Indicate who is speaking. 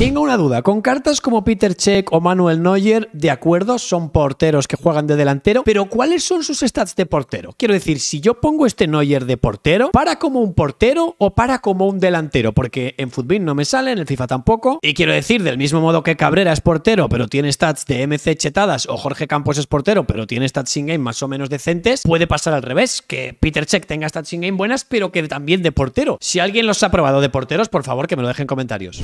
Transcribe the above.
Speaker 1: Tengo una duda, con cartas como Peter Check o Manuel Neuer, de acuerdo, son porteros que juegan de delantero, pero ¿cuáles son sus stats de portero? Quiero decir, si yo pongo este Neuer de portero, ¿para como un portero o para como un delantero? Porque en fútbol no me sale, en el FIFA tampoco. Y quiero decir, del mismo modo que Cabrera es portero, pero tiene stats de MC chetadas, o Jorge Campos es portero, pero tiene stats in game más o menos decentes, puede pasar al revés, que Peter Check tenga stats in game buenas, pero que también de portero. Si alguien los ha probado de porteros, por favor que me lo dejen en comentarios.